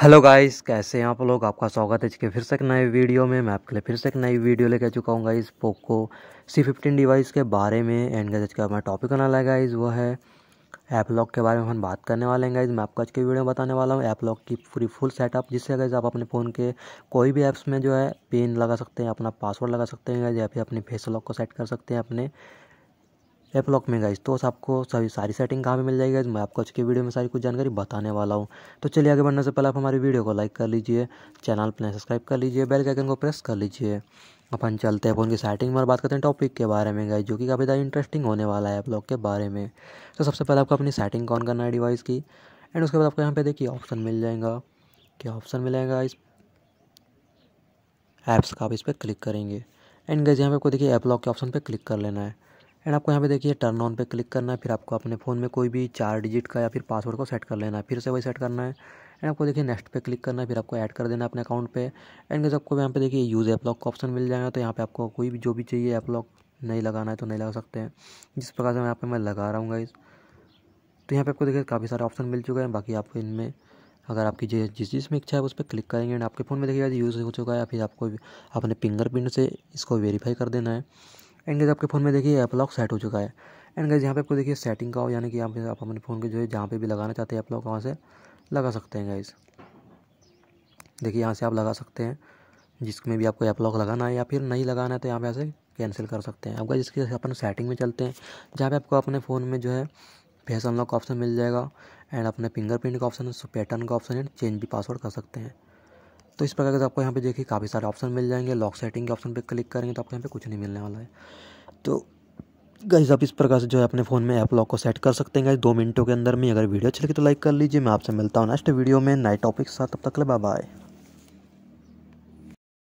hello guys कैसे हैं आप लोग आपका स्वागत है इसके फिर से एक नए वीडियो में मैं आपके लिए फिर से एक नई वीडियो लेकर चुका हूँ guys Poco C fifteen device के बारे में एंड गज का हमारा टॉपिक होने वाला है गाइस वो है ऐप लॉक के बारे में हम बात करने वाले हैं गाइज मैं आपको आज के वीडियो में बताने वाला हूँ ऐप लॉक की पूरी फुल सेटअप जिससे गाइज आप अपने फ़ोन के कोई भी ऐप्स में जो है पिन लगा सकते हैं अपना पासवर्ड लगा सकते हैं या फिर अपने फेस लॉक को सेट कर सकते हैं अपने एप लॉक में गाइज तो आपको सभी सारी सेटिंग कहाँ पर मिल जाएगी मैं आपको आज की वीडियो में सारी कुछ जानकारी बताने वाला हूँ तो चलिए आगे बढ़ने से पहले आप हमारी वीडियो को लाइक कर लीजिए चैनल पर सब्सक्राइब कर लीजिए बेल के आइकन को प्रेस कर लीजिए अपन चलते हैं फोन की सेटिंग में और बात करते हैं टॉपिक के बारे में गाइज जो कि काफ़ी ज़्यादा इंटरेस्टिंग होने वाला है आप लॉक के बारे में तो सबसे पहले आपको अपनी सेटिंग ऑन करना है डिवाइस की एंड उसके बाद आपको यहाँ पे देखिए ऑप्शन मिल जाएगा क्या ऑप्शन मिलेगा इस ऐप्स का आप इस पर क्लिक करेंगे एंड गैस यहाँ पे आपको देखिए ऐप लॉक के ऑप्शन पर क्लिक कर लेना है एंड आपको यहाँ पे देखिए टर्न ऑन पे क्लिक करना है फिर आपको अपने फ़ोन में कोई भी चार डिजिट का या फिर पासवर्ड को सेट कर लेना है फिर से वही सेट करना है एंड आपको देखिए नेक्स्ट पे क्लिक करना है फिर आपको ऐड कर देना है अपने अकाउंट पे एंड जैसे आपको यहाँ पे देखिए यूज़ ऐप लॉक का ऑप्शन मिल जाएगा तो यहाँ पे आपको कोई भी जो भी चाहिए ऐप लॉक नहीं लगाना है तो नहीं लगा सकते हैं जिस प्रकार से यहाँ पर मैं लगा रहा हूँ इस तो यहाँ पे आपको देखिए काफ़ी सारे ऑप्शन मिल चुके हैं बाकी आप इनमें अगर आपकी जिस जिस में इच्छा है उस पर क्लिक करेंगे एंड आपके फ़ोन में देखिए यूज़ हो चुका है या फिर आपको अपने फिंगरप्रिंट से इसको वेरीफाई कर देना है एंड गैस आपके फ़ोन में देखिए ऐप लॉक सेट हो चुका है एंड गैस यहाँ पे आपको देखिए सेटिंग का हो यानी कि यहाँ पे आप अपने फ़ोन के जो है जहाँ पे भी लगाना चाहते हैं ऐप लॉक वहाँ से लगा सकते हैं गैस देखिए यहाँ से आप लगा सकते हैं जिसमें भी आपको ऐप लॉक लगाना है या फिर नहीं लगाना है तो यहाँ पे ऐसे कैंसिल कर सकते हैं आपका जिसके अपन सेटिंग में चलते हैं जहाँ पे आपको अपने फ़ोन में जो है फेस अनलॉक का ऑप्शन मिल जाएगा एंड अपने फिंगरप्रिंट का ऑप्शन पैटर्न का ऑप्शन है चेंज भी पासवर्ड कर सकते हैं तो इस प्रकार से आपको यहाँ पे देखिए काफ़ी सारे ऑप्शन मिल जाएंगे लॉक सेटिंग के ऑप्शन पे क्लिक करेंगे तो आपको यहाँ पे कुछ नहीं मिलने वाला है तो गाइज आप इस प्रकार से जो है अपने फ़ोन में ऐप लॉक को सेट कर सकते हैं गाइज दो मिनटों के अंदर में अगर वीडियो अच्छी लगी तो लाइक कर लीजिए मैं आपसे मिलता हूँ नेक्स्ट वीडियो में नए टॉपिक के साथ तब तक ले बाय